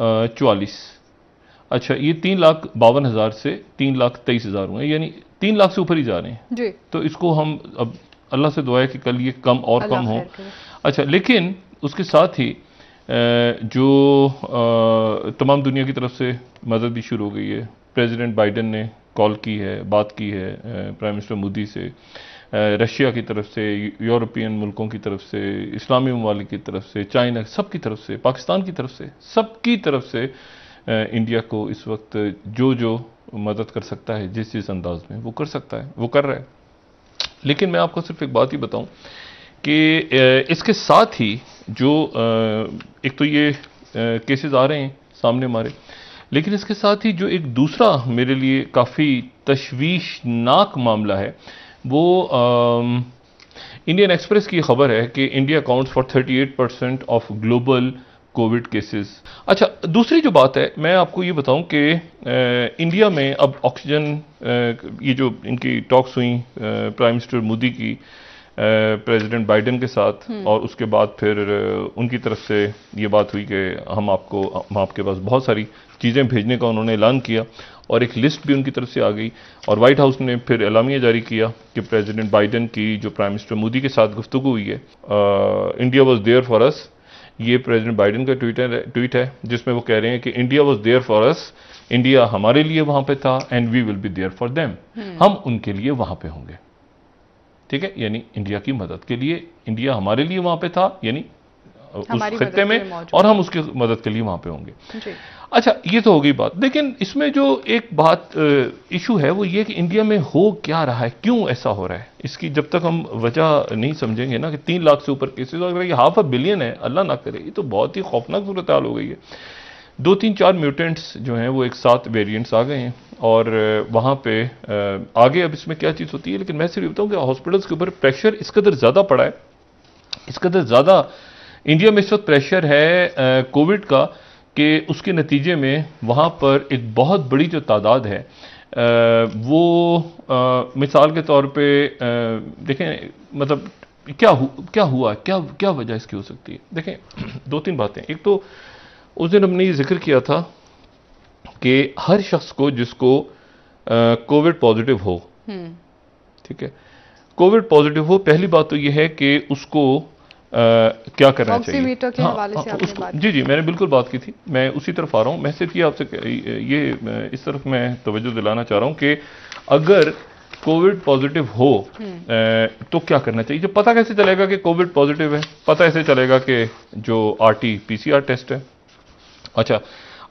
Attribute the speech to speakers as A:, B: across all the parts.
A: चवालीस अच्छा ये तीन लाख बावन हज़ार से तीन लाख तेईस हज़ार हुए यानी तीन लाख से ऊपर ही जा रहे हैं जी तो इसको हम अब अल्लाह से दुआ है कि कल ये कम और कम हो अच्छा लेकिन उसके साथ ही जो तमाम दुनिया की तरफ से मदद भी शुरू हो गई है प्रेसिडेंट बाइडन ने कॉल की है बात की है प्राइम मिनिस्टर मोदी से रशिया की तरफ से यूरोपियन मुल्कों की तरफ से इस्लामी ममालिक की तरफ से चाइना सब की तरफ से पाकिस्तान की तरफ से सबकी तरफ से इंडिया को इस वक्त जो जो मदद कर सकता है जिस जिस अंदाज में वो कर सकता है वो कर रहा है लेकिन मैं आपको सिर्फ एक बात ही बताऊं कि इसके साथ ही जो एक तो ये केसेस आ रहे हैं सामने हमारे लेकिन इसके साथ ही जो एक दूसरा मेरे लिए काफ़ी तशवीशनाक मामला है वो इंडियन एक्सप्रेस की खबर है कि India accounts for 38 percent of global Covid cases अच्छा दूसरी जो बात है मैं आपको ये बताऊं कि इंडिया में अब ऑक्सीजन ये जो इनकी टॉक्स हुई प्राइम मिनिस्टर मोदी की प्रेसिडेंट बाइडेन के साथ हम्म। और उसके बाद फिर उनकी तरफ से ये बात हुई कि हम आपको हम आपके पास बहुत सारी चीज़ें भेजने का उन्होंने ऐलान किया और एक लिस्ट भी उनकी तरफ से आ गई और व्हाइट हाउस ने फिर एलामिया जारी किया कि प्रेसिडेंट बाइडन की जो प्राइम मिनिस्टर मोदी के साथ गुफ्तु हुई है India was there for us ये प्रेसिडेंट बाइडन का ट्वीट है ट्वीट है जिसमें वो कह रहे हैं कि India was there for us India हमारे लिए वहां पे था and we will be there for them हम उनके लिए वहां पे होंगे ठीक है यानी इंडिया की मदद के लिए इंडिया हमारे लिए वहां पे था यानी उस खत्े में और हम उसकी मदद के लिए वहां पे होंगे अच्छा ये तो हो गई बात लेकिन इसमें जो एक बात इशू है वो ये कि इंडिया में हो क्या रहा है क्यों ऐसा हो रहा है इसकी जब तक हम वजह नहीं समझेंगे ना कि तीन लाख से ऊपर केसेस अगर ये हाफ अ बिलियन है अल्लाह ना करे ये तो बहुत ही खौफनाक सूरत हाल हो गई है दो तीन चार म्यूटेंट्स जो हैं वो एक साथ वेरियंट्स आ गए हैं और वहाँ पे आगे अब इसमें क्या चीज़ होती है लेकिन मैं सिर्फ बताऊँ कि हॉस्पिटल्स के ऊपर प्रेशर इस कदर ज़्यादा पड़ा है इस कदर ज़्यादा इंडिया में इस वक्त प्रेशर है कोविड का कि उसके नतीजे में वहाँ पर एक बहुत बड़ी जो तादाद है आ, वो आ, मिसाल के तौर पे आ, देखें मतलब क्या हु, क्या हुआ क्या क्या वजह इसकी हो सकती है देखें दो तीन बातें एक तो उस दिन हमने ये जिक्र किया था कि हर शख्स को जिसको कोविड पॉजिटिव हो हम्म। ठीक है कोविड पॉजिटिव हो पहली बात तो ये है कि उसको क्या करना चाहिए हाँ, हाँ, उसको, जी जी मैंने बिल्कुल बात की थी मैं उसी तरफ आ रहा हूँ मैं सिर्फ ये आपसे ये इस तरफ मैं तवज्जो दिलाना चाह रहा हूँ कि अगर कोविड पॉजिटिव हो हम्म। तो क्या करना चाहिए जो पता कैसे चलेगा कि कोविड पॉजिटिव है पता ऐसे चलेगा कि जो R T P C R test है अच्छा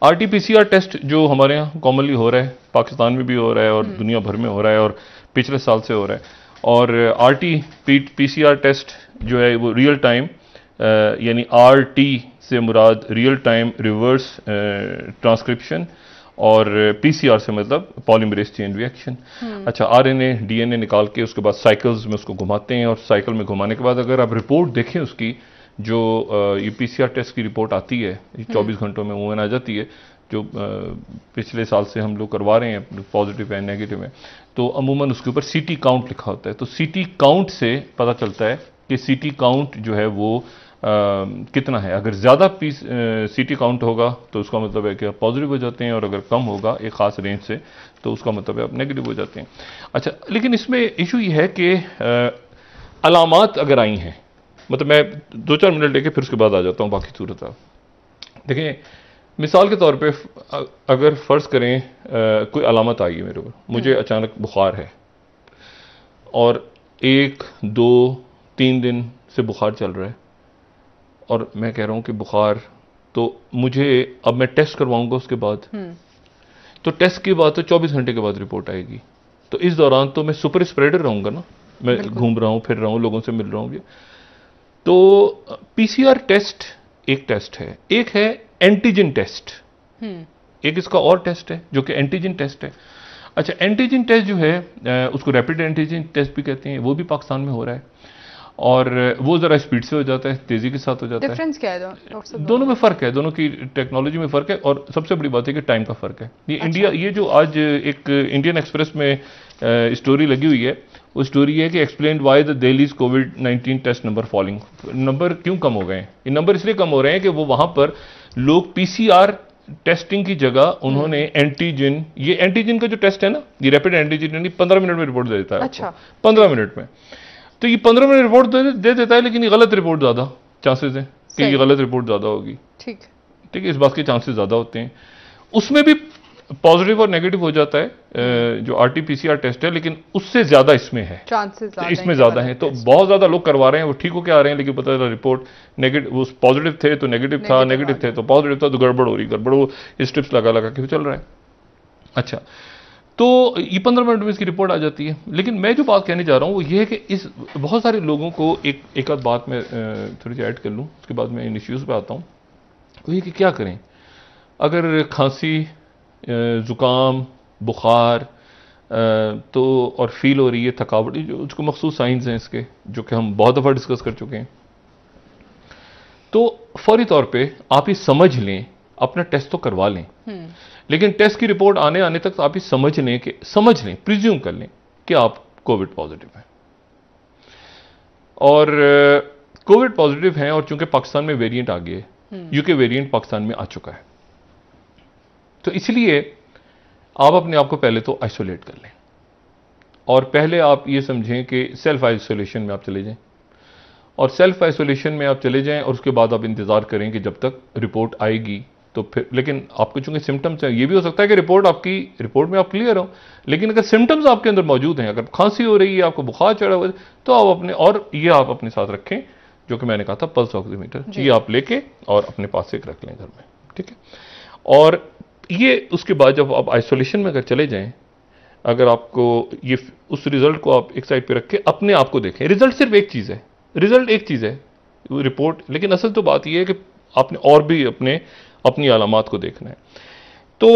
A: R T P C R test जो हमारे यहाँ कॉमनली हो रहा है पाकिस्तान में भी हो रहा है और हम्म। दुनिया भर में हो रहा है और पिछले साल से हो रहा है और R T P C R test जो है वो रियल टाइम uh, यानी आर टी से मुराद रियल टाइम रिवर्स ट्रांसक्रिप्शन और पी सी आर से मतलब पॉलीमरेज चेन रिएक्शन अच्छा R N A D N A निकाल के उसके बाद साइकिल्स में उसको घुमाते हैं और साइकिल में घुमाने के बाद अगर आप रिपोर्ट देखें उसकी जो uh, ये पी सी आर टेस्ट की रिपोर्ट आती है hmm. चौबीस घंटों में वोन आ जाती है जो uh, पिछले साल से हम लोग करवा रहे हैं पॉजिटिव एंड नेगेटिव में तो अमूमन उसके ऊपर सिटी काउंट लिखा होता है तो सिटी काउंट से पता चलता है कि सिटी काउंट जो है वो आ, कितना है अगर ज़्यादा पीस सिटी काउंट होगा तो उसका मतलब है कि आप पॉजिटिव हो जाते हैं और अगर कम होगा एक ख़ास रेंज से तो उसका मतलब है आप नेगेटिव हो जाते हैं अच्छा लेकिन इसमें इशू ये है कि अलामत अगर आई हैं मतलब मैं दो चार मिनट लेके फिर उसके बाद आ जाता हूँ बाकी सूरत आप देखें मिसाल के तौर पर अगर फ़र्ज़ करें आ, कोई अलामत आई है मेरे ऊपर मुझे हम्म। अचानक बुखार है और एक दो तीन दिन से बुखार चल रहा है और मैं कह रहा हूँ कि बुखार तो मुझे अब मैं टेस्ट करवाऊंगा उसके बाद हम्म। तो टेस्ट की बात तो 24 घंटे के बाद रिपोर्ट आएगी तो इस दौरान तो मैं सुपर स्प्रेडर रहूंगा ना मैं घूम रहा हूँ फिर रहा हूँ लोगों से मिल रहा हूँ तो पीसीआर टेस्ट एक टेस्ट है एक है एंटीजन टेस्ट हम्म। एक इसका और टेस्ट है जो कि एंटीजन टेस्ट है अच्छा एंटीजन टेस्ट जो है उसको रैपिड एंटीजन टेस्ट भी कहते हैं वो भी पाकिस्तान में हो रहा है और वो ज़रा स्पीड से हो जाता है तेज़ी के साथ हो जाता है क्या है दो, दोनों में फ़र्क है दोनों की टेक्नोलॉजी में फ़र्क है और सबसे बड़ी बात है कि टाइम का फ़र्क है ये अच्छा। इंडिया ये जो आज एक इंडियन एक्सप्रेस में स्टोरी लगी हुई है वो स्टोरी है कि explain why the Delhi's Covid nineteen test number falling number क्यों कम हो गए हैं ये नंबर इसलिए कम हो रहे हैं कि वो वहां पर लोग पी टेस्टिंग की जगह उन्होंने एंटीजन हम्म। ये एंटीजन का जो टेस्ट है ना ये रैपिड एंटीजन पंद्रह मिनट में रिपोर्ट दे देता है अच्छा पंद्रह मिनट में तो ये पंद्रह मिनट रिपोर्ट दे, दे देता है लेकिन ये गलत रिपोर्ट ज़्यादा चांसेस हैं कि ये गलत रिपोर्ट ज़्यादा होगी ठीक ठीक है इस बात के चांसेस ज़्यादा होते हैं उसमें भी पॉजिटिव और नेगेटिव हो जाता है जो R T P C R test है लेकिन उससे ज्यादा इसमें है चांसेस इसमें ज्यादा है तो बहुत ज्यादा लोग करवा रहे हैं वो ठीक होकर आ रहे हैं लेकिन पता चला रिपोर्ट नेगेटिव उस पॉजिटिव थे तो नेगेटिव था नेगेटिव थे तो पॉजिटिव था तो गड़बड़ हो रही गड़बड़ वो स्ट्रिप्स लगा लगा के चल रहा है अच्छा तो ये पंद्रह मिनट में इसकी रिपोर्ट आ जाती है लेकिन मैं जो बात कहने जा रहा हूँ वो ये है कि इस बहुत सारे लोगों को एक एक आध बात मैं थोड़ी सी ऐड कर लूँ उसके बाद मैं इन इश्यूज़ पर आता हूँ वो तो ये कि क्या करें अगर खांसी ज़ुकाम बुखार तो और फील हो रही है थकावट जो उसको मखसूस साइंस हैं इसके जो कि हम बहुत दफ़ा डिस्कस कर चुके हैं तो फौरी तौर पे आप ये समझ लें अपना टेस्ट तो करवा लें हम्म। लेकिन टेस्ट की रिपोर्ट आने आने तक तो आप ही समझ लें कि समझ लें प्रिज्यूम कर लें कि आप कोविड पॉजिटिव हैं और कोविड पॉजिटिव हैं और चूंकि पाकिस्तान में वेरिएंट आ गए यूके हम्म। वेरिएंट पाकिस्तान में आ चुका है तो इसलिए आप अपने आप को पहले तो आइसोलेट कर लें और पहले आप ये समझें कि सेल्फ आइसोलेशन में आप चले जाएं और सेल्फ आइसोलेशन में आप चले जाएं और उसके बाद आप इंतज़ार करें कि जब तक रिपोर्ट आएगी तो फिर लेकिन आपको चूंकि सिम्टम्स हैं ये भी हो सकता है कि रिपोर्ट आपकी रिपोर्ट में आप क्लियर हो लेकिन अगर सिम्टम्स आपके अंदर मौजूद हैं अगर खांसी हो रही है आपको बुखार चढ़ा हुआ है तो आप अपने और ये आप अपने साथ रखें जो कि मैंने कहा था पल्स ऑक्सीमीटर ये आप लेके और अपने पास एक रख लें घर में ठीक है और ये उसके बाद जब आप आइसोलेशन में अगर चले जाएँ अगर आपको ये उस रिज़ल्ट को आप एक साइड पे रख के अपने आप को देखें रिज़ल्ट सिर्फ एक चीज़ है रिज़ल्ट एक चीज़ है रिपोर्ट लेकिन असल तो बात यह है कि आपने और भी अपने अपनी अलामत को देखना है तो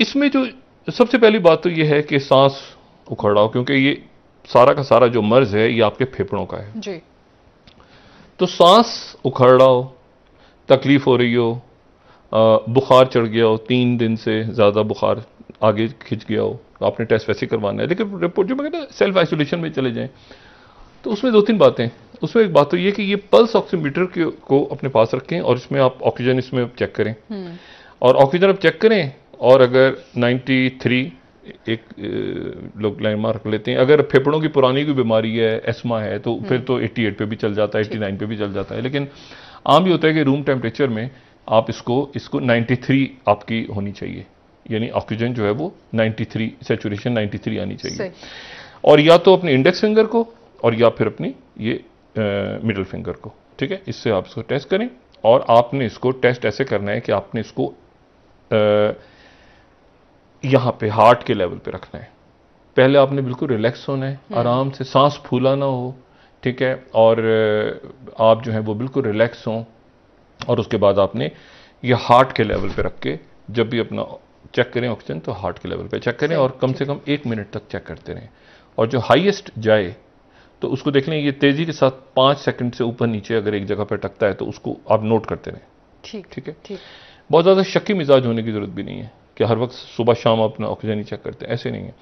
A: इसमें जो सबसे पहली बात तो ये है कि सांस उखड़ रहा हो क्योंकि ये सारा का सारा जो मर्ज है ये आपके फेफड़ों का है जी तो सांस उखड़ रहा हो तकलीफ हो रही हो बुखार चढ़ गया हो तीन दिन से ज़्यादा बुखार आगे खिंच गया हो तो आपने टेस्ट वैसे करवाना है लेकिन रिपोर्ट जो मैं कहता सेल्फ आइसोलेशन में चले जाए तो उसमें दो तीन बातें उसमें एक बात तो ये कि ये पल्स ऑक्सीमीटर के को अपने पास रखें और इसमें आप ऑक्सीजन इसमें चेक करें हम्म। और ऑक्सीजन आप चेक करें और अगर 93 एक लोग लाइन रख लेते हैं अगर फेफड़ों की पुरानी कोई बीमारी है एस्मा है तो हम्म। फिर तो 88 पे भी चल जाता है 89 पे भी चल जाता है लेकिन आम भी होता है कि रूम टेम्परेचर में आप इसको इसको 93 आपकी होनी चाहिए यानी ऑक्सीजन जो है वो 93 सेचुरेशन 93 आनी चाहिए और या तो अपने इंडेक्स फिंगर को और या फिर अपनी ये मिडल फिंगर को ठीक है इससे आप इसको टेस्ट करें और आपने इसको टेस्ट ऐसे करना है कि आपने इसको आ, यहाँ पे हार्ट के लेवल पे रखना है पहले आपने बिल्कुल रिलैक्स होना है हम्म। आराम से सांस फूला ना हो ठीक है और आप जो है वो बिल्कुल रिलैक्स हों और उसके बाद आपने ये हार्ट के लेवल पे रख के जब भी अपना चेक करें ऑक्सीजन तो हार्ट के लेवल पे चेक करें और कम से कम एक मिनट तक चेक करते रहें और जो हाईएस्ट जाए तो उसको देख लें ये तेज़ी के साथ पांच सेकंड से ऊपर नीचे अगर एक जगह पर टकता है तो उसको आप नोट करते रहें ठीक ठीक है ठीक बहुत ज़्यादा शक्की मिजाज होने की ज़रूरत भी नहीं है कि हर वक्त सुबह शाम अपना ऑक्सीजन ही चेक करते हैं ऐसे नहीं है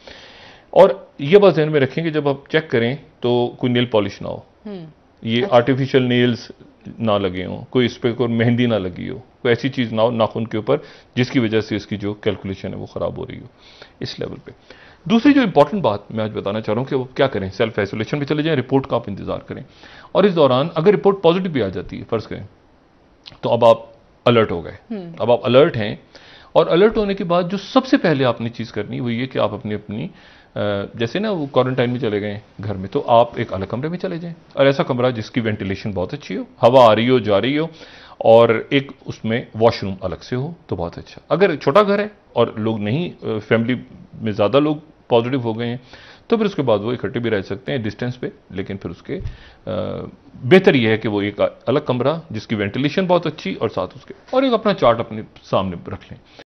A: और ये बात जहन में रखें कि जब आप चेक करें तो कोई नील पॉलिश ना हो हम्म। ये आर्टिफिशियल अच्छा। नेल्स ना लगे हों कोई इस पर कोई मेहंदी ना लगी हो कोई ऐसी चीज़ ना हो नाखून के ऊपर जिसकी वजह से इसकी जो कैलकुलेशन है वो ख़राब हो रही हो इस लेवल पे दूसरी जो इंपॉर्टेंट बात मैं आज बताना चाह रहा हूँ कि वो क्या करें सेल्फ आइसोलेशन में चले जाएं रिपोर्ट का आप इंतज़ार करें और इस दौरान अगर रिपोर्ट पॉजिटिव भी आ जाती है फ़र्ज़ करें तो अब आप अलर्ट हो गए हम्म। अब आप अलर्ट हैं और अलर्ट होने के बाद जो सबसे पहले आपने चीज़ करनी वो ये कि आप अपनी अपनी जैसे ना वो क्वारंटाइन में चले गए घर में तो आप एक अलग कमरे में चले जाएं और ऐसा कमरा जिसकी वेंटिलेशन बहुत अच्छी हो हवा आ रही हो जा रही हो और एक उसमें वॉशरूम अलग से हो तो बहुत अच्छा अगर छोटा घर है और लोग नहीं फैमिली में ज़्यादा लोग पॉजिटिव हो गए हैं तो फिर उसके बाद वो इकट्ठे भी रह सकते हैं डिस्टेंस पे लेकिन फिर उसके बेहतर यह है कि वो एक अलग कमरा जिसकी वेंटिलेशन बहुत अच्छी और साथ उसके और एक अपना चार्ट अपने सामने रख लें